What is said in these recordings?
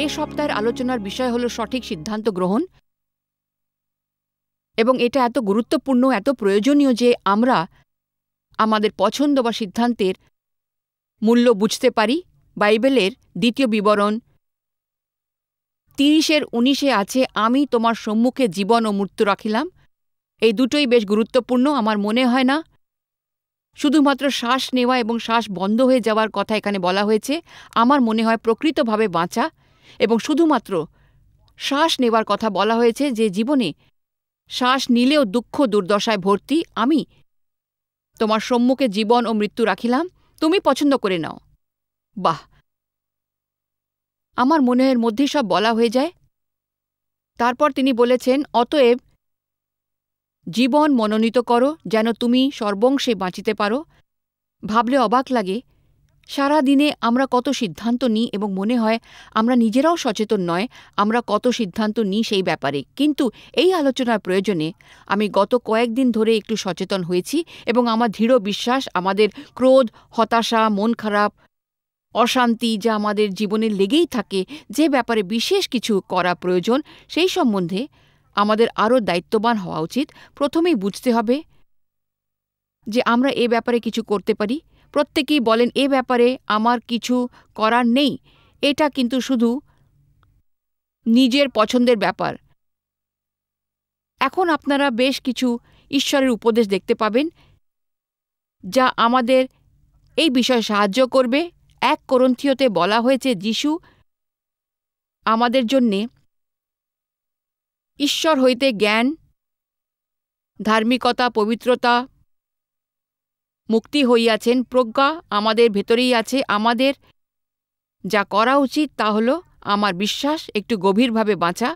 এ সপ্তাহের আলোচনার বিষয় হলো সঠিক সিদ্ধান্ত গ্রহণ এবং এটা এত গুরুত্বপূর্ণ এত প্রয়োজনীয় যে আমরা আমাদের পছন্দ বা সিদ্ধান্তের মূল্য বুঝতে পারি বাইবেলের দ্বিতীয় বিবরণ তিরিশের উনিশে আছে আমি তোমার সম্মুখে জীবন ও মৃত্যু রাখিলাম এই দুটোই বেশ গুরুত্বপূর্ণ আমার মনে হয় না শুধুমাত্র শ্বাস নেওয়া এবং শ্বাস বন্ধ হয়ে যাওয়ার কথা এখানে বলা হয়েছে আমার মনে হয় প্রকৃতভাবে বাঁচা এবং শুধুমাত্র শ্বাস নেওয়ার কথা বলা হয়েছে যে জীবনে শ্বাস নিলেও দুঃখ দুর্দশায় ভর্তি আমি তোমার সম্মুখে জীবন ও মৃত্যু রাখিলাম তুমি পছন্দ করে নাও বাহ আমার মনের মধ্যে সব বলা হয়ে যায় তারপর তিনি বলেছেন অতএব জীবন মনোনীত করো যেন তুমি সর্বংশে বাঁচিতে পারো ভাবলে অবাক লাগে সারা দিনে আমরা কত সিদ্ধান্ত নিই এবং মনে হয় আমরা নিজেরাও সচেতন নয় আমরা কত সিদ্ধান্ত নিই সেই ব্যাপারে কিন্তু এই আলোচনার প্রয়োজনে আমি গত কয়েকদিন ধরে একটু সচেতন হয়েছি এবং আমার দৃঢ় বিশ্বাস আমাদের ক্রোধ হতাশা মন খারাপ অশান্তি যা আমাদের জীবনে লেগেই থাকে যে ব্যাপারে বিশেষ কিছু করা প্রয়োজন সেই সম্বন্ধে আমাদের আরও দায়িত্ববান হওয়া উচিত প্রথমেই বুঝতে হবে যে আমরা এ ব্যাপারে কিছু করতে পারি প্রত্যেকেই বলেন এ ব্যাপারে আমার কিছু করার নেই এটা কিন্তু শুধু নিজের পছন্দের ব্যাপার এখন আপনারা বেশ কিছু ঈশ্বরের উপদেশ দেখতে পাবেন যা আমাদের এই বিষয়ে সাহায্য করবে এক করন্থিয়তে বলা হয়েছে যিশু আমাদের জন্যে ঈশ্বর হইতে জ্ঞান ধার্মিকতা পবিত্রতা মুক্তি হইয়াছেন প্রজ্ঞা আমাদের ভেতরেই আছে আমাদের যা করা উচিত তা হল আমার বিশ্বাস একটু গভীরভাবে বাঁচা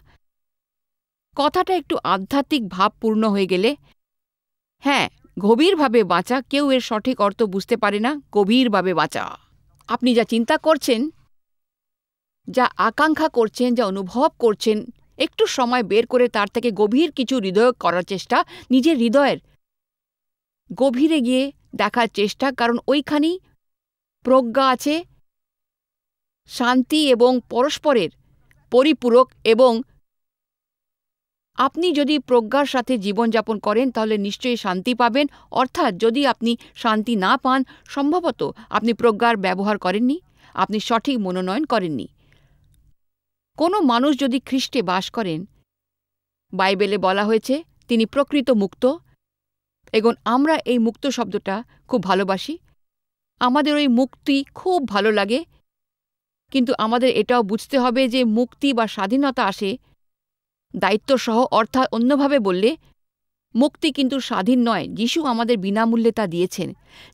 কথাটা একটু আধ্যাত্মিক ভাবপূর্ণ হয়ে গেলে হ্যাঁ গভীরভাবে বাঁচা কেউ এর সঠিক অর্থ বুঝতে পারে না গভীরভাবে বাঁচা আপনি যা চিন্তা করছেন যা আকাঙ্ক্ষা করছেন যা অনুভব করছেন একটু সময় বের করে তার থেকে গভীর কিছু হৃদয় করার চেষ্টা নিজের হৃদয়ের গভীরে গিয়ে দেখার চেষ্টা কারণ ওইখানেই প্রজ্ঞা আছে শান্তি এবং পরস্পরের পরিপূরক এবং আপনি যদি প্রজ্ঞার সাথে জীবনযাপন করেন তাহলে নিশ্চয়ই শান্তি পাবেন অর্থাৎ যদি আপনি শান্তি না পান সম্ভবত আপনি প্রজ্ঞার ব্যবহার করেননি আপনি সঠিক মনোনয়ন করেননি কোনো মানুষ যদি খ্রিস্টে বাস করেন বাইবেলে বলা হয়েছে তিনি প্রকৃত মুক্ত এবং আমরা এই মুক্ত শব্দটা খুব ভালোবাসি আমাদের ওই মুক্তি খুব ভালো লাগে কিন্তু আমাদের এটাও বুঝতে হবে যে মুক্তি বা স্বাধীনতা আসে দায়িত্বসহ অর্থাৎ অন্যভাবে বললে মুক্তি কিন্তু স্বাধীন নয় যিশু আমাদের বিনামূল্যে তা দিয়েছেন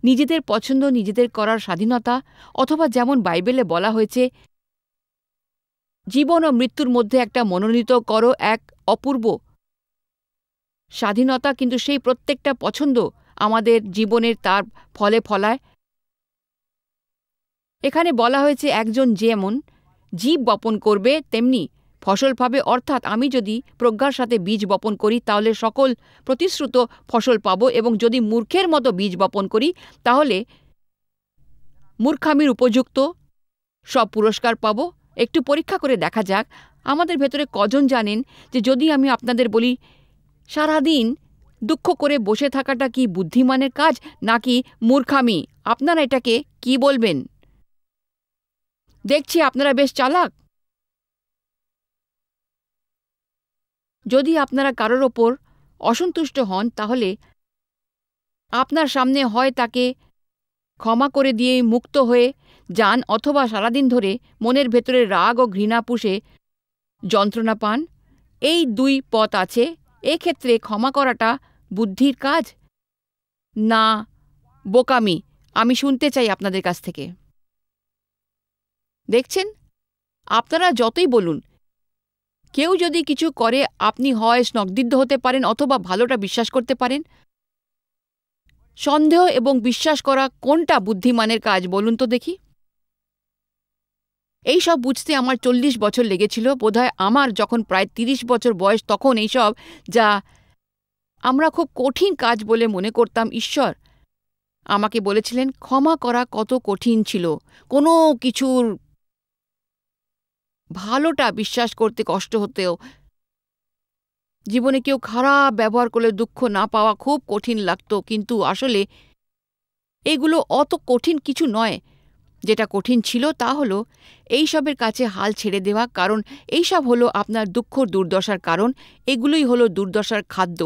নিজেদের পছন্দ নিজেদের করার স্বাধীনতা অথবা যেমন বাইবেলে বলা হয়েছে জীবন ও মৃত্যুর মধ্যে একটা মনোনীত করো এক অপূর্ব স্বাধীনতা কিন্তু সেই প্রত্যেকটা পছন্দ আমাদের জীবনের তার ফলে ফলায় এখানে বলা হয়েছে একজন যেমন জীব বপন করবে তেমনি ফসল পাবে অর্থাৎ আমি যদি প্রজ্ঞার সাথে বীজ বপন করি তাহলে সকল প্রতিশ্রুত ফসল পাব এবং যদি মূর্খের মতো বীজ বপন করি তাহলে মূর্খামির উপযুক্ত সব পুরস্কার পাব একটু পরীক্ষা করে দেখা যাক আমাদের ভেতরে কজন জানেন যে যদি আমি আপনাদের বলি সারাদিন দুঃখ করে বসে থাকাটা কি বুদ্ধিমানের কাজ নাকি মূর্খামি আপনারা এটাকে কি বলবেন দেখছি আপনারা বেশ চালাক যদি আপনারা কারোর ওপর অসন্তুষ্ট হন তাহলে আপনার সামনে হয় তাকে ক্ষমা করে দিয়ে মুক্ত হয়ে যান অথবা সারাদিন ধরে মনের ভেতরে রাগ ও ঘৃণা পুষে যন্ত্রণা পান এই দুই পথ আছে এক্ষেত্রে ক্ষমা করাটা বুদ্ধির কাজ না বোকামি আমি শুনতে চাই আপনাদের কাছ থেকে দেখছেন আপনারা যতই বলুন কেউ যদি কিছু করে আপনি হয় স্নগ্দিদ্ধ হতে পারেন অথবা ভালোটা বিশ্বাস করতে পারেন সন্দেহ এবং বিশ্বাস করা কোনটা বুদ্ধিমানের কাজ বলুন তো দেখি এই সব বুঝতে আমার চল্লিশ বছর লেগেছিল বোধহয় আমার যখন প্রায় তিরিশ বছর বয়স তখন এইসব যা আমরা খুব কঠিন কাজ বলে মনে করতাম ঈশ্বর আমাকে বলেছিলেন ক্ষমা করা কত কঠিন ছিল কোনো কিছুর ভালোটা বিশ্বাস করতে কষ্ট হতেও জীবনে কেউ খারাপ ব্যবহার করলে দুঃখ না পাওয়া খুব কঠিন লাগত কিন্তু আসলে এগুলো অত কঠিন কিছু নয় যেটা কঠিন ছিল তা হল এইসবের কাছে হাল ছেড়ে দেওয়া কারণ এইসব হলো আপনার দুঃখ দুর্দশার কারণ এগুলোই হলো দুর্দশার খাদ্য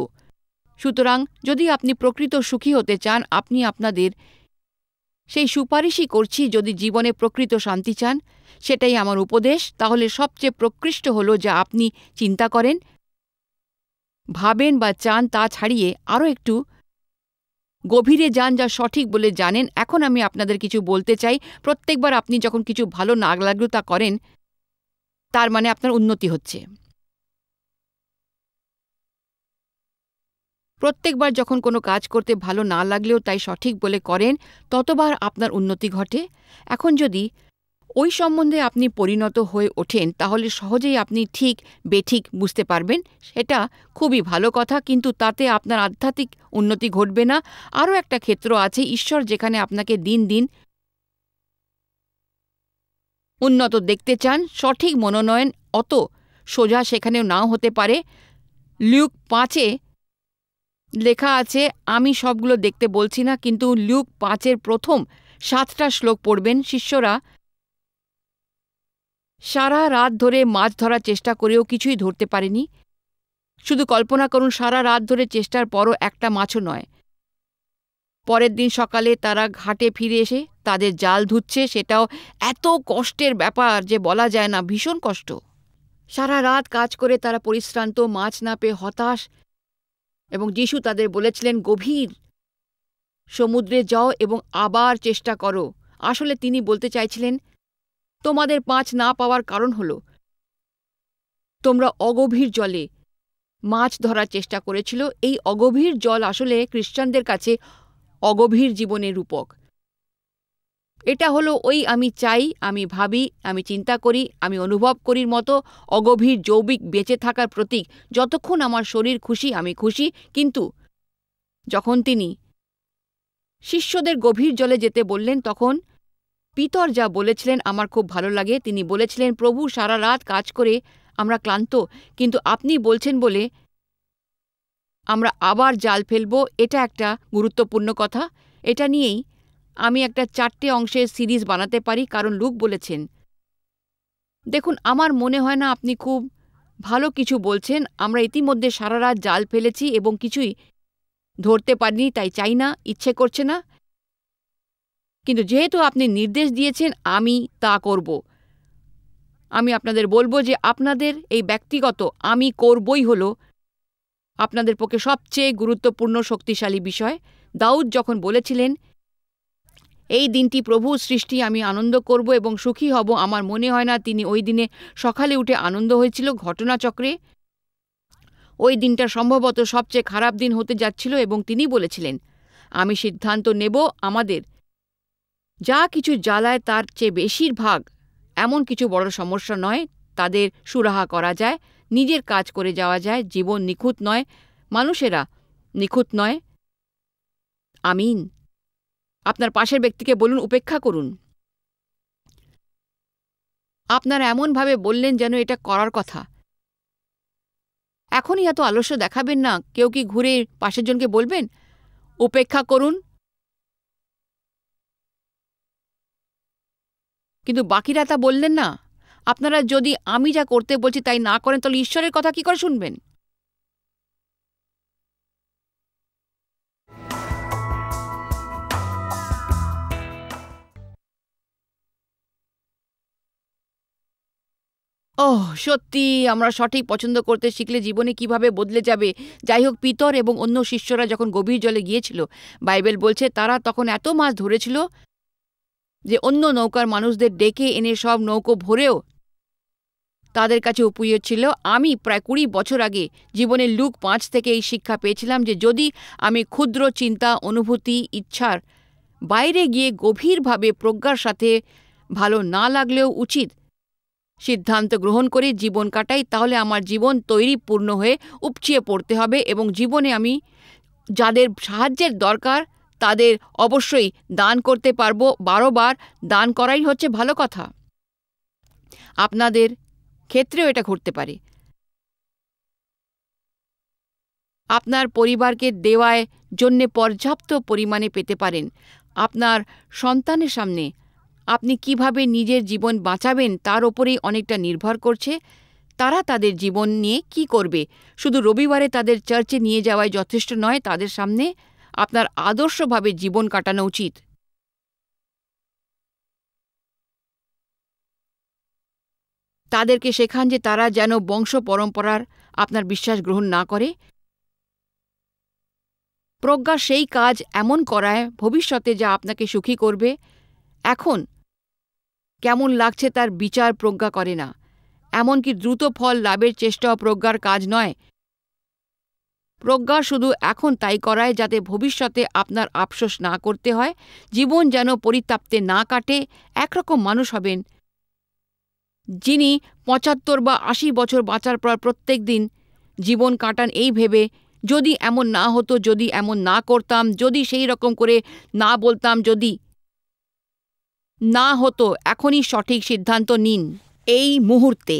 সুতরাং যদি আপনি প্রকৃত সুখী হতে চান আপনি আপনাদের সেই সুপারিশই করছি যদি জীবনে প্রকৃত শান্তি চান সেটাই আমার উপদেশ তাহলে সবচেয়ে প্রকৃষ্ট হল যা আপনি চিন্তা করেন ভাবেন বা চান তা ছাড়িয়ে আরও একটু গভীরে যান যা সঠিক বলে জানেন এখন আমি আপনাদের কিছু বলতে চাই প্রত্যেকবার আপনি যখন কিছু ভালো না লাগলো তা করেন তার মানে আপনার উন্নতি হচ্ছে প্রত্যেকবার যখন কোনো কাজ করতে ভালো না লাগলেও তাই সঠিক বলে করেন ততবার আপনার উন্নতি ঘটে এখন যদি ওই সম্বন্ধে আপনি পরিণত হয়ে ওঠেন তাহলে সহজেই আপনি ঠিক বেঠিক বুঝতে পারবেন সেটা খুবই ভালো কথা কিন্তু তাতে আপনার আধ্যাত্মিক উন্নতি ঘটবে না আরও একটা ক্ষেত্র আছে ঈশ্বর যেখানে আপনাকে দিন দিন উন্নত দেখতে চান সঠিক মনোনয়ন অত সোজা সেখানেও নাও হতে পারে লিউক পাঁচে লেখা আছে আমি সবগুলো দেখতে বলছি না কিন্তু লিউক পাঁচের প্রথম সাতটা শ্লোক পড়বেন শিষ্যরা সারা রাত ধরে মাছ ধরার চেষ্টা করেও কিছুই ধরতে পারেনি শুধু কল্পনা করুন সারা রাত ধরে চেষ্টার পরও একটা মাছও নয় পরের দিন সকালে তারা ঘাটে ফিরে এসে তাদের জাল ধুচ্ছে সেটাও এত কষ্টের ব্যাপার যে বলা যায় না ভীষণ কষ্ট সারা রাত কাজ করে তারা পরিশ্রান্ত মাছ না পেয়ে হতাশ এবং যিশু তাদের বলেছিলেন গভীর সমুদ্রে যাও এবং আবার চেষ্টা করো আসলে তিনি বলতে চাইছিলেন তোমাদের পাঁচ না পাওয়ার কারণ হল তোমরা অগভীর জলে মাছ ধরার চেষ্টা করেছিল এই অগভীর জল আসলে খ্রিস্টানদের কাছে অগভীর জীবনের রূপক এটা হলো ওই আমি চাই আমি ভাবি আমি চিন্তা করি আমি অনুভব করির মতো অগভীর যৌবিক বেঁচে থাকার প্রতীক যতক্ষণ আমার শরীর খুশি আমি খুশি কিন্তু যখন তিনি শিষ্যদের গভীর জলে যেতে বললেন তখন পিতর যা বলেছিলেন আমার খুব ভালো লাগে তিনি বলেছিলেন প্রভু সারা রাত কাজ করে আমরা ক্লান্ত কিন্তু আপনি বলছেন বলে আমরা আবার জাল ফেলব এটা একটা গুরুত্বপূর্ণ কথা এটা নিয়েই আমি একটা চারটে অংশের সিরিজ বানাতে পারি কারণ লুক বলেছেন দেখুন আমার মনে হয় না আপনি খুব ভালো কিছু বলছেন আমরা ইতিমধ্যে সারা রাত জাল ফেলেছি এবং কিছুই ধরতে পারিনি তাই চাই না ইচ্ছে করছে না কিন্তু যেহেতু আপনি নির্দেশ দিয়েছেন আমি তা করব আমি আপনাদের বলবো যে আপনাদের এই ব্যক্তিগত আমি করবই হলো আপনাদের পক্ষে সবচেয়ে গুরুত্বপূর্ণ শক্তিশালী বিষয় দাউদ যখন বলেছিলেন এই দিনটি প্রভু সৃষ্টি আমি আনন্দ করব এবং সুখী হব আমার মনে হয় না তিনি ওই দিনে সকালে উঠে আনন্দ হয়েছিল ঘটনাচক্রে ওই দিনটা সম্ভবত সবচেয়ে খারাপ দিন হতে যাচ্ছিল এবং তিনি বলেছিলেন আমি সিদ্ধান্ত নেব আমাদের যা কিছু জ্বালায় তার চেয়ে বেশিরভাগ এমন কিছু বড় সমস্যা নয় তাদের সুরাহা করা যায় নিজের কাজ করে যাওয়া যায় জীবন নিখুঁত নয় মানুষেরা নিখুঁত নয় আমিন আপনার পাশের ব্যক্তিকে বলুন উপেক্ষা করুন আপনারা এমনভাবে বললেন যেন এটা করার কথা এখনই এত আলস্য দেখাবেন না কেউ কি ঘুরে পাশের জনকে বলবেন উপেক্ষা করুন কিন্তু বাকিরা তা বললেন না আপনারা যদি আমি যা করতে বলছি তাই না করেন তাহলে ঈশ্বরের কথা কি করে শুনবেন ওহ সত্যি আমরা সঠিক পছন্দ করতে শিখলে জীবনে কিভাবে বদলে যাবে যাই হোক পিতর এবং অন্য শিষ্যরা যখন গভীর জলে গিয়েছিল বাইবেল বলছে তারা তখন এত মাছ ধরেছিল যে অন্য নৌকার মানুষদের ডেকে এনে সব নৌকো ভরেও তাদের কাছে ছিল আমি প্রায় কুড়ি বছর আগে জীবনের লুক পাঁচ থেকে এই শিক্ষা পেয়েছিলাম যে যদি আমি ক্ষুদ্র চিন্তা অনুভূতি ইচ্ছার বাইরে গিয়ে গভীরভাবে প্রজ্ঞার সাথে ভালো না লাগলেও উচিত সিদ্ধান্ত গ্রহণ করে জীবন কাটাই তাহলে আমার জীবন তৈরি পূর্ণ হয়ে উপচিয়ে পড়তে হবে এবং জীবনে আমি যাদের সাহায্যের দরকার তাদের অবশ্যই দান করতে পারবো বারবার দান করাই হচ্ছে ভালো কথা আপনাদের ক্ষেত্রেও এটা ঘটতে পারে আপনার পরিবারকে দেওয়ায় জন্যে পর্যাপ্ত পরিমাণে পেতে পারেন আপনার সন্তানের সামনে আপনি কিভাবে নিজের জীবন বাঁচাবেন তার ওপরেই অনেকটা নির্ভর করছে তারা তাদের জীবন নিয়ে কি করবে শুধু রবিবারে তাদের চার্চে নিয়ে যাওয়াই যথেষ্ট নয় তাদের সামনে আপনার আদর্শভাবে জীবন কাটানো উচিত তাদেরকে শেখান যে তারা যেন বংশ পরম্পরার আপনার বিশ্বাস গ্রহণ না করে প্রজ্ঞা সেই কাজ এমন করায় ভবিষ্যতে যা আপনাকে সুখী করবে এখন কেমন লাগছে তার বিচার প্রজ্ঞা করে না এমনকি দ্রুত ফল লাভের চেষ্টাও প্রজ্ঞার কাজ নয় প্রজ্ঞা শুধু এখন তাই করায় যাতে ভবিষ্যতে আপনার আফসোস না করতে হয় জীবন যেন পরিতাপ্তে না কাটে একরকম মানুষ হবেন যিনি পঁচাত্তর বা আশি বছর বাঁচার পর প্রত্যেক দিন জীবন কাটান এই ভেবে যদি এমন না হতো যদি এমন না করতাম যদি সেই রকম করে না বলতাম যদি না হতো এখনই সঠিক সিদ্ধান্ত নিন এই মুহূর্তে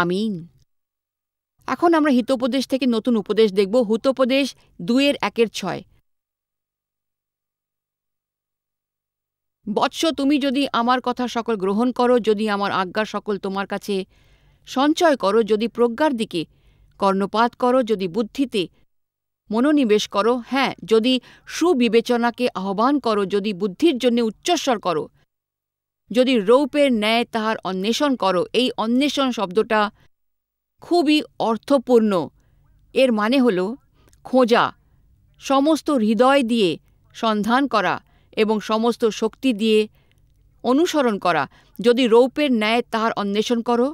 আমিন এখন আমরা হিতোপদেশ থেকে নতুন উপদেশ দেখব হুতোপদেশ দুয়ের একের ছয় বৎস তুমি যদি আমার কথা সকল গ্রহণ করো যদি আমার আজ্ঞা সকল তোমার কাছে সঞ্চয় করো যদি প্রজ্ঞার দিকে কর্ণপাত করো যদি বুদ্ধিতে মনোনিবেশ করো হ্যাঁ যদি সুবিবেচনাকে আহ্বান করো যদি বুদ্ধির জন্য উচ্চস্বর করো যদি রৌপের ন্যায় তাহার অন্বেষণ করো এই অন্বেষণ শব্দটা খুবই অর্থপূর্ণ এর মানে হল খোঁজা সমস্ত হৃদয় দিয়ে সন্ধান করা এবং সমস্ত শক্তি দিয়ে অনুসরণ করা যদি রৌপের ন্যায় তাহার অন্বেষণ করো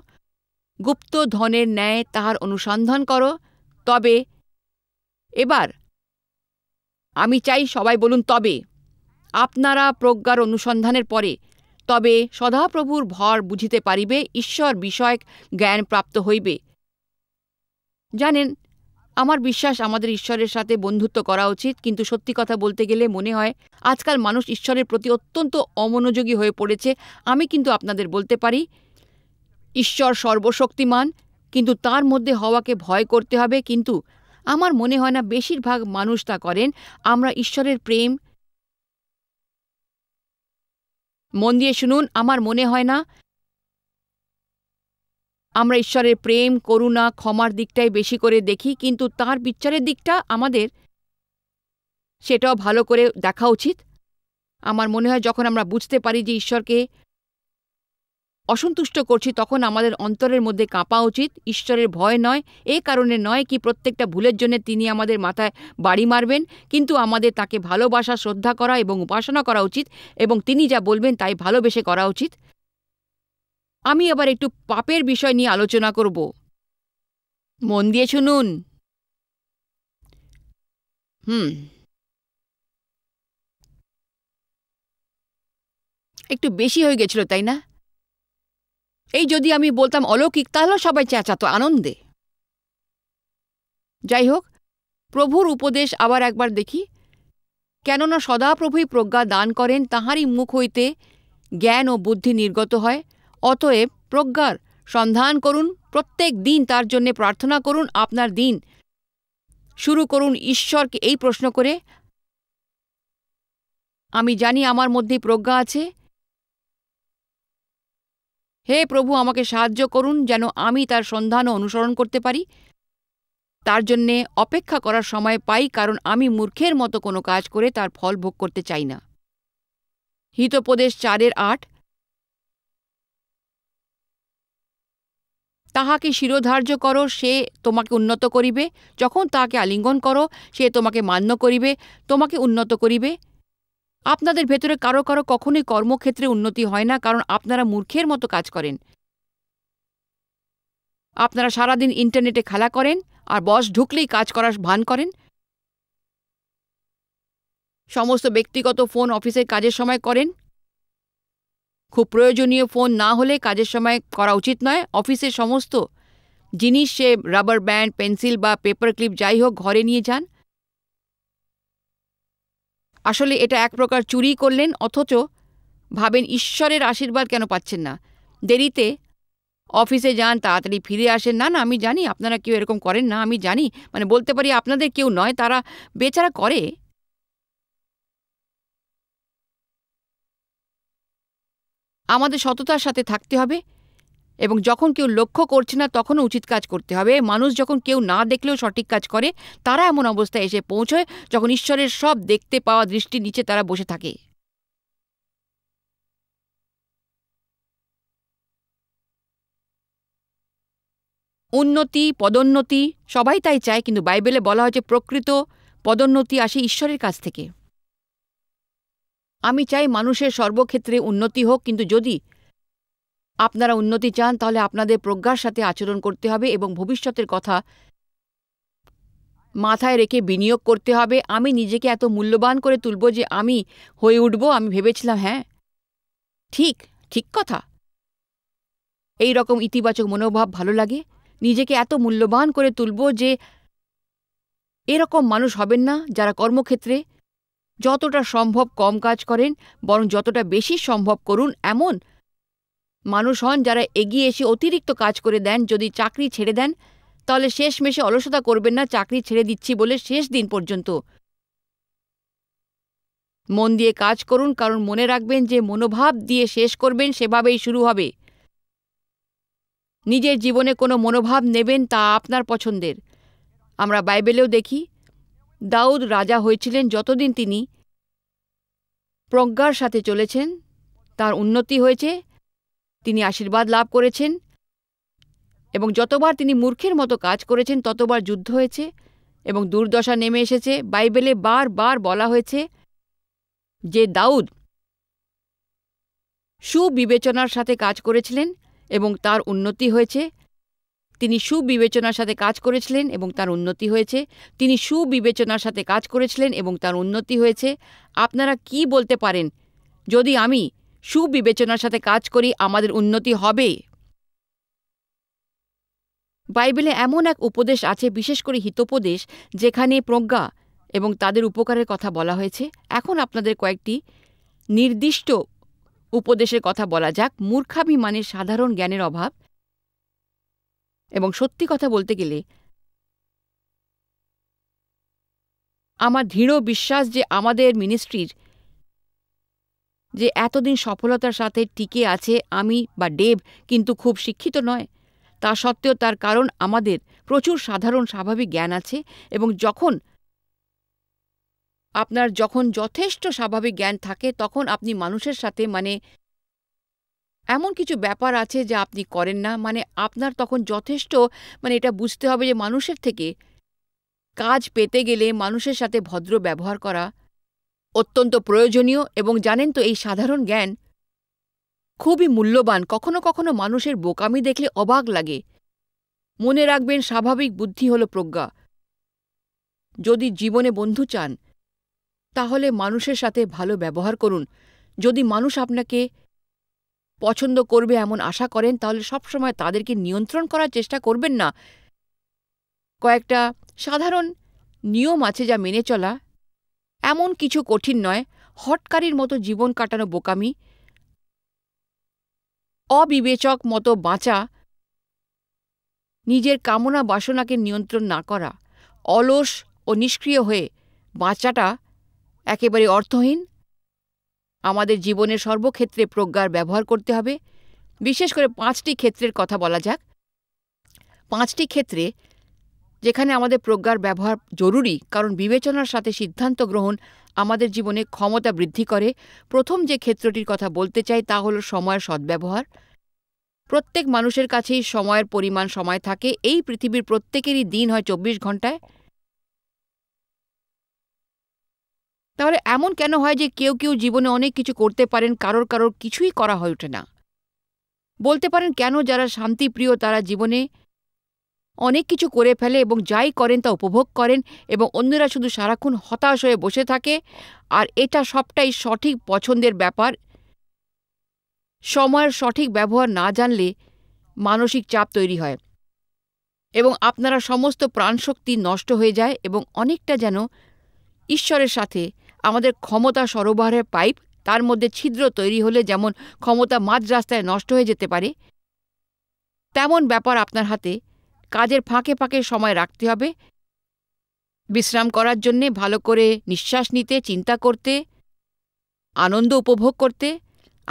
গুপ্ত ধনের ন্যায় তাহার অনুসন্ধান করো তবে এবার আমি চাই সবাই বলুন তবে আপনারা প্রজ্ঞার অনুসন্ধানের পরে তবে সদাপ্রভুর ভর বুঝিতে পারিবে ঈশ্বর বিষয়ক জ্ঞান প্রাপ্ত হইবে জানেন আমার বিশ্বাস আমাদের ঈশ্বরের সাথে বন্ধুত্ব করা উচিত কিন্তু সত্যি কথা বলতে গেলে মনে হয় আজকাল মানুষ ঈশ্বরের প্রতি অত্যন্ত অমনোযোগী হয়ে পড়েছে আমি কিন্তু আপনাদের বলতে পারি ঈশ্বর সর্বশক্তিমান কিন্তু তার মধ্যে হওয়াকে ভয় করতে হবে কিন্তু আমার মনে হয় না বেশিরভাগ মানুষ তা করেন আমরা ঈশ্বরের প্রেম মন দিয়ে শুনুন আমার মনে হয় না আমরা ঈশ্বরের প্রেম করুণা ক্ষমার দিকটাই বেশি করে দেখি কিন্তু তার বিচারের দিকটা আমাদের সেটাও ভালো করে দেখা উচিত আমার মনে হয় যখন আমরা বুঝতে পারি যে ঈশ্বরকে অসন্তুষ্ট করছি তখন আমাদের অন্তরের মধ্যে কাঁপা উচিত ঈশ্বরের ভয় নয় এ কারণে নয় কি প্রত্যেকটা ভুলের জন্য তিনি আমাদের মাথায় বাড়ি মারবেন কিন্তু আমাদের তাকে ভালোবাসা শ্রদ্ধা করা এবং উপাসনা করা উচিত এবং তিনি যা বলবেন তাই ভালোবেসে করা উচিত আমি আবার একটু পাপের বিষয় নিয়ে আলোচনা করব মন দিয়ে শুনুন হুম একটু বেশি হয়ে গেছিল তাই না এই যদি আমি বলতাম অলৌকিক তাহলে সবাই চেঁচাতো আনন্দে যাই হোক প্রভুর উপদেশ আবার একবার দেখি কেননা সদাপ্রভুই প্রজ্ঞা দান করেন তাহারই মুখ হইতে জ্ঞান ও বুদ্ধি নির্গত হয় অতএব প্রজ্ঞার সন্ধান করুন প্রত্যেক দিন তার জন্যে প্রার্থনা করুন আপনার দিন শুরু করুন ঈশ্বরকে এই প্রশ্ন করে আমি জানি আমার মধ্যে প্রজ্ঞা আছে হে প্রভু আমাকে সাহায্য করুন যেন আমি তার সন্ধান অনুসরণ করতে পারি তার জন্যে অপেক্ষা করার সময় পাই কারণ আমি মূর্খের মতো কোনো কাজ করে তার ফল ভোগ করতে চাই না হিতোপদেশ চারের আট তাহাকে শিরোধার্য করো সে তোমাকে উন্নত করিবে যখন তাহাকে আলিঙ্গন করো সে তোমাকে মান্য করিবে তোমাকে উন্নত করিবে আপনাদের ভেতরে কারো কারো কখনোই কর্মক্ষেত্রে উন্নতি হয় না কারণ আপনারা মূর্খের মতো কাজ করেন আপনারা সারাদিন ইন্টারনেটে খেলা করেন আর বস ঢুকলেই কাজ করার ভান করেন সমস্ত ব্যক্তিগত ফোন অফিসের কাজের সময় করেন খুব প্রয়োজনীয় ফোন না হলে কাজের সময় করা উচিত নয় অফিসের সমস্ত জিনিস সে রাবার ব্যান্ড পেন্সিল বা পেপার ক্লিপ যাই হোক ঘরে নিয়ে যান আসলে এটা এক প্রকার চুরি করলেন অথচ ভাবেন ঈশ্বরের আশীর্বাদ কেন পাচ্ছেন না দেরিতে অফিসে যান তাড়াতাড়ি ফিরে আসেন না না আমি জানি আপনারা কেউ এরকম করেন না আমি জানি মানে বলতে পারি আপনাদের কেউ নয় তারা বেচারা করে আমাদের সততার সাথে থাকতে হবে এবং যখন কেউ লক্ষ্য করছে না তখনও উচিত কাজ করতে হবে মানুষ যখন কেউ না দেখলেও সঠিক কাজ করে তারা এমন অবস্থায় এসে পৌঁছয় যখন ঈশ্বরের সব দেখতে পাওয়া দৃষ্টির নিচে তারা বসে থাকে উন্নতি পদোন্নতি সবাই তাই চায় কিন্তু বাইবেলে বলা হয়েছে প্রকৃত পদোন্নতি আসে ঈশ্বরের কাছ থেকে আমি চাই মানুষের সর্বক্ষেত্রে উন্নতি হোক কিন্তু যদি আপনারা উন্নতি চান তাহলে আপনাদের প্রজ্ঞার সাথে আচরণ করতে হবে এবং ভবিষ্যতের কথা মাথায় রেখে বিনিয়োগ করতে হবে আমি নিজেকে এত মূল্যবান করে তুলব যে আমি হয়ে উঠব আমি ভেবেছিলাম হ্যাঁ ঠিক ঠিক কথা এই রকম ইতিবাচক মনোভাব ভালো লাগে নিজেকে এত মূল্যবান করে তুলব যে এরকম মানুষ হবেন না যারা কর্মক্ষেত্রে যতটা সম্ভব কম কাজ করেন বরং যতটা বেশি সম্ভব করুন এমন মানুষ হন যারা এগিয়ে এসে অতিরিক্ত কাজ করে দেন যদি চাকরি ছেড়ে দেন তাহলে শেষমেশে অলসতা করবেন না চাকরি ছেড়ে দিচ্ছি বলে শেষ দিন পর্যন্ত মন দিয়ে কাজ করুন কারণ মনে রাখবেন যে মনোভাব দিয়ে শেষ করবেন সেভাবেই শুরু হবে নিজের জীবনে কোনো মনোভাব নেবেন তা আপনার পছন্দের আমরা বাইবেলেও দেখি দাউদ রাজা হয়েছিলেন যতদিন তিনি প্রজ্ঞার সাথে চলেছেন তার উন্নতি হয়েছে তিনি আশীর্বাদ লাভ করেছেন এবং যতবার তিনি মূর্খের মতো কাজ করেছেন ততবার যুদ্ধ হয়েছে এবং দুর্দশা নেমে এসেছে বাইবেলে বার বার বলা হয়েছে যে দাউদ সুবিবেচনার সাথে কাজ করেছিলেন এবং তার উন্নতি হয়েছে তিনি সুবিবেচনার সাথে কাজ করেছিলেন এবং তার উন্নতি হয়েছে তিনি সুবিবেচনার সাথে কাজ করেছিলেন এবং তার উন্নতি হয়েছে আপনারা কি বলতে পারেন যদি আমি সুবিবেচনার সাথে কাজ করি আমাদের উন্নতি হবে বাইবেলে এমন এক উপদেশ আছে বিশেষ করে হিতোপদেশ যেখানে প্রজ্ঞা এবং তাদের উপকারের কথা বলা হয়েছে এখন আপনাদের কয়েকটি নির্দিষ্ট উপদেশের কথা বলা যাক মূর্খাভিমানের সাধারণ জ্ঞানের অভাব এবং সত্যি কথা বলতে গেলে আমার দৃঢ় বিশ্বাস যে আমাদের মিনিস্ট্রির যে এতদিন সফলতার সাথে টিকে আছে আমি বা ডেভ কিন্তু খুব শিক্ষিত নয় তা সত্ত্বেও তার কারণ আমাদের প্রচুর সাধারণ স্বাভাবিক জ্ঞান আছে এবং যখন আপনার যখন যথেষ্ট স্বাভাবিক জ্ঞান থাকে তখন আপনি মানুষের সাথে মানে এমন কিছু ব্যাপার আছে যা আপনি করেন না মানে আপনার তখন যথেষ্ট মানে এটা বুঝতে হবে যে মানুষের থেকে কাজ পেতে গেলে মানুষের সাথে ভদ্র ব্যবহার করা অত্যন্ত প্রয়োজনীয় এবং জানেন তো এই সাধারণ জ্ঞান খুবই মূল্যবান কখনো কখনো মানুষের বোকামি দেখলে অবাক লাগে মনে রাখবেন স্বাভাবিক বুদ্ধি হল প্রজ্ঞা যদি জীবনে বন্ধু চান তাহলে মানুষের সাথে ভালো ব্যবহার করুন যদি মানুষ আপনাকে পছন্দ করবে এমন আশা করেন তাহলে সবসময় তাদেরকে নিয়ন্ত্রণ করার চেষ্টা করবেন না কয়েকটা সাধারণ নিয়ম আছে যা মেনে চলা এমন কিছু কঠিন নয় হটকারীর মতো জীবন কাটানো বোকামি অবিবেচক মতো বাঁচা নিজের কামনা বাসনাকে নিয়ন্ত্রণ না করা অলস ও নিষ্ক্রিয় হয়ে বাঁচাটা একেবারে অর্থহীন আমাদের জীবনের সর্বক্ষেত্রে প্রজ্ঞার ব্যবহার করতে হবে বিশেষ করে পাঁচটি ক্ষেত্রের কথা বলা যাক পাঁচটি ক্ষেত্রে যেখানে আমাদের প্রজ্ঞার ব্যবহার জরুরি কারণ বিবেচনার সাথে সিদ্ধান্ত গ্রহণ আমাদের জীবনে ক্ষমতা বৃদ্ধি করে প্রথম যে ক্ষেত্রটির কথা বলতে চাই তা হল সময়ের সদ্ব্যবহার প্রত্যেক মানুষের কাছেই সময়ের পরিমাণ সময় থাকে এই পৃথিবীর প্রত্যেকেরই দিন হয় চব্বিশ ঘন্টায় তাহলে এমন কেন হয় যে কেউ কেউ জীবনে অনেক কিছু করতে পারেন কারোর কারোর কিছুই করা হয়ে ওঠে না বলতে পারেন কেন যারা শান্তিপ্রিয় তারা জীবনে অনেক কিছু করে ফেলে এবং যাই করেন তা উপভোগ করেন এবং অন্যরা শুধু সারাক্ষণ হতাশ হয়ে বসে থাকে আর এটা সবটাই সঠিক পছন্দের ব্যাপার সময়ের সঠিক ব্যবহার না জানলে মানসিক চাপ তৈরি হয় এবং আপনারা সমস্ত প্রাণশক্তি নষ্ট হয়ে যায় এবং অনেকটা যেন ঈশ্বরের সাথে আমাদের ক্ষমতা সরবরাহের পাইপ তার মধ্যে ছিদ্র তৈরি হলে যেমন ক্ষমতা মাঝ রাস্তায় নষ্ট হয়ে যেতে পারে তেমন ব্যাপার আপনার হাতে কাজের ফাঁকে ফাঁকে সময় রাখতে হবে বিশ্রাম করার জন্যে ভালো করে নিঃশ্বাস নিতে চিন্তা করতে আনন্দ উপভোগ করতে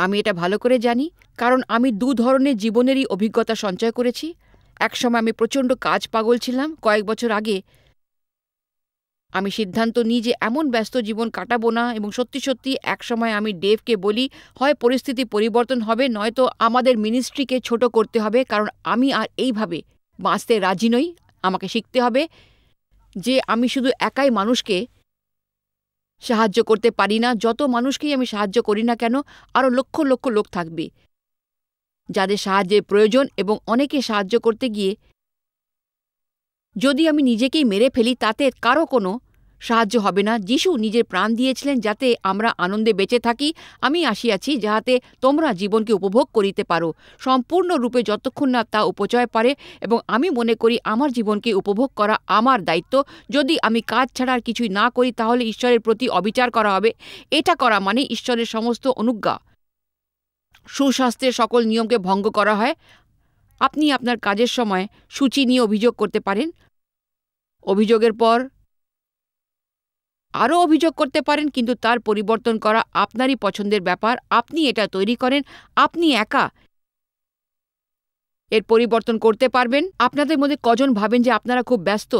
আমি এটা ভালো করে জানি কারণ আমি দু ধরনের জীবনেরই অভিজ্ঞতা সঞ্চয় করেছি একসময় আমি প্রচণ্ড কাজ পাগল ছিলাম কয়েক বছর আগে আমি সিদ্ধান্ত নিই যে এমন ব্যস্ত জীবন কাটাবো না এবং সত্যি সত্যি একসময় আমি ডেভকে বলি হয় পরিস্থিতি পরিবর্তন হবে নয়তো আমাদের মিনিস্ট্রিকে ছোট করতে হবে কারণ আমি আর এইভাবে বাঁচতে রাজি নই আমাকে শিখতে হবে যে আমি শুধু একাই মানুষকে সাহায্য করতে পারি না যত মানুষকেই আমি সাহায্য করি না কেন আরও লক্ষ লক্ষ লোক থাকবে যাদের সাহায্যের প্রয়োজন এবং অনেকে সাহায্য করতে গিয়ে যদি আমি নিজেকেই মেরে ফেলি তাতে কারও কোনো সাহায্য হবে না যিশু নিজের প্রাণ দিয়েছিলেন যাতে আমরা আনন্দে বেঁচে থাকি আমি আসিয়াছি যাহাতে তোমরা জীবনকে উপভোগ করিতে পারো সম্পূর্ণরূপে যতক্ষণ না তা উপচয় পারে এবং আমি মনে করি আমার জীবনকে উপভোগ করা আমার দায়িত্ব যদি আমি কাজ ছাড়া আর কিছুই না করি তাহলে ঈশ্বরের প্রতি অবিচার করা হবে এটা করা মানে ঈশ্বরের সমস্ত অনুজ্ঞা সুস্বাস্থ্যের সকল নিয়মকে ভঙ্গ করা হয় আপনি আপনার কাজের সময় সূচি নিয়ে অভিযোগ করতে পারেন অভিযোগের পর আরও অভিযোগ করতে পারেন কিন্তু তার পরিবর্তন করা আপনারই পছন্দের ব্যাপার আপনি এটা তৈরি করেন আপনি একা এর পরিবর্তন করতে পারবেন আপনাদের মধ্যে কজন ভাবেন যে আপনারা খুব ব্যস্ত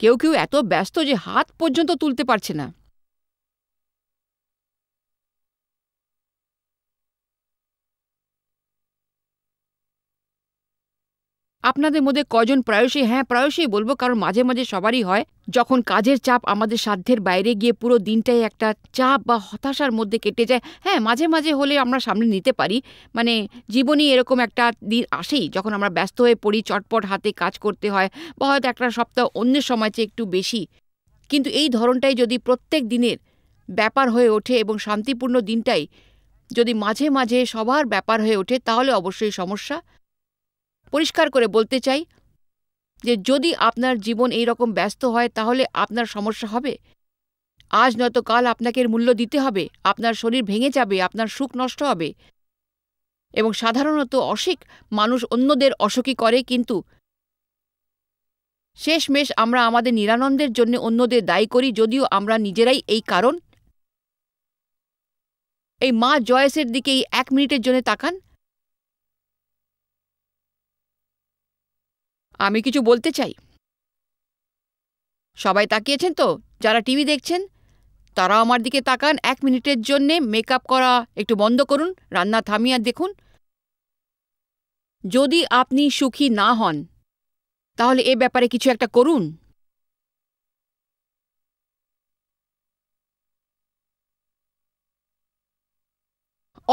কেউ কেউ এত ব্যস্ত যে হাত পর্যন্ত তুলতে পারছে না আপনাদের মধ্যে কজন প্রায়শই হ্যাঁ প্রায়শই বলবো কারণ মাঝে মাঝে সবারই হয় যখন কাজের চাপ আমাদের সাধ্যের বাইরে গিয়ে পুরো দিনটাই একটা চাপ বা হতাশার মধ্যে কেটে যায় হ্যাঁ মাঝে মাঝে হলে আমরা সামনে নিতে পারি মানে জীবনই এরকম একটা দিন আসেই যখন আমরা ব্যস্ত হয়ে পড়ি চটপট হাতে কাজ করতে হয় বা হয়তো একটা সপ্তাহ অন্যের সময় চেয়ে একটু বেশি কিন্তু এই ধরনটাই যদি প্রত্যেক দিনের ব্যাপার হয়ে ওঠে এবং শান্তিপূর্ণ দিনটাই যদি মাঝে মাঝে সবার ব্যাপার হয়ে ওঠে তাহলে অবশ্যই সমস্যা পরিষ্কার করে বলতে চাই যে যদি আপনার জীবন এই রকম ব্যস্ত হয় তাহলে আপনার সমস্যা হবে আজ নয়তো কাল আপনাকে মূল্য দিতে হবে আপনার শরীর ভেঙে যাবে আপনার সুখ নষ্ট হবে এবং সাধারণত অসিক মানুষ অন্যদের অসুখী করে কিন্তু শেষমেশ আমরা আমাদের নিরানন্দের জন্য অন্যদের দায়ী করি যদিও আমরা নিজেরাই এই কারণ এই মা জয়েসের দিকে এই এক মিনিটের জন্য তাকান আমি কিছু বলতে চাই সবাই তাকিয়েছেন তো যারা টিভি দেখছেন তারা আমার দিকে তাকান এক মিনিটের জন্যে মেকআপ করা একটু বন্ধ করুন রান্না থামিয়ে দেখুন যদি আপনি সুখী না হন তাহলে এ ব্যাপারে কিছু একটা করুন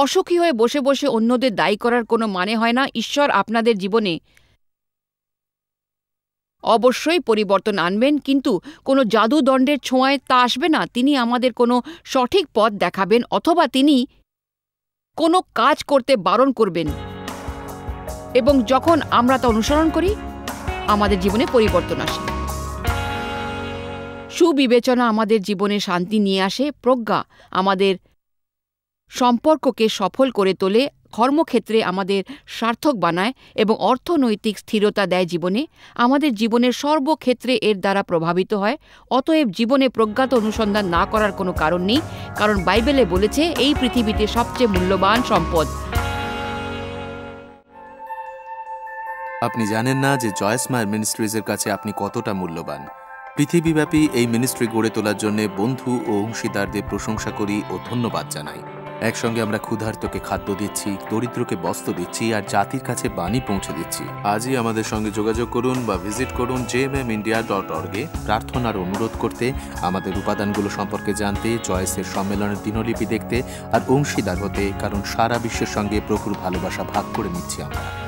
অসুখী হয়ে বসে বসে অন্যদের দায়ী করার কোনো মানে হয় না ঈশ্বর আপনাদের জীবনে অবশ্যই পরিবর্তন আনবেন কিন্তু কোনো জাদুদণ্ডের ছোঁয়ায় তা আসবে না তিনি আমাদের কোনো সঠিক পথ দেখাবেন অথবা তিনি কোনো কাজ করতে বারণ করবেন এবং যখন আমরা তা অনুসরণ করি আমাদের জীবনে পরিবর্তন আসে সুবিবেচনা আমাদের জীবনে শান্তি নিয়ে আসে প্রজ্ঞা আমাদের সম্পর্ককে সফল করে তোলে কর্মক্ষেত্রে আমাদের সার্থক বানায় এবং অর্থনৈতিক স্থিরতা দেয় জীবনে আমাদের জীবনের সর্বক্ষেত্রে এর দ্বারা প্রভাবিত হয় অতএব জীবনে প্রজ্ঞাত অনুসন্ধান না করার কোনো কারণ নেই কারণ বাইবেলে বলেছে এই পৃথিবীতে সবচেয়ে মূল্যবান সম্পদ আপনি জানেন না যে জয়স মায়ের মিনিস্ট্রিজের কাছে আপনি কতটা মূল্যবান পৃথিবীব্যাপী এই মিনিস্ট্রি গড়ে তোলার জন্য বন্ধু ও অংশীদারদের প্রশংসা করি ও ধন্যবাদ জানাই একসঙ্গে আমরা ক্ষুধার্তকে খাদ্য দিচ্ছি দরিদ্রকে বস্ত্র দিচ্ছি আর জাতির কাছে বাণী পৌঁছে দিচ্ছি আজই আমাদের সঙ্গে যোগাযোগ করুন বা ভিজিট করুন জে এম ইন্ডিয়া ডট অর্গে প্রার্থনার অনুরোধ করতে আমাদের উপাদানগুলো সম্পর্কে জানতে চয়েসের সম্মেলনের দিনলিপি দেখতে আর অংশীদার হতে কারণ সারা বিশ্বের সঙ্গে প্রখুর ভালোবাসা ভাগ করে নিচ্ছি আমরা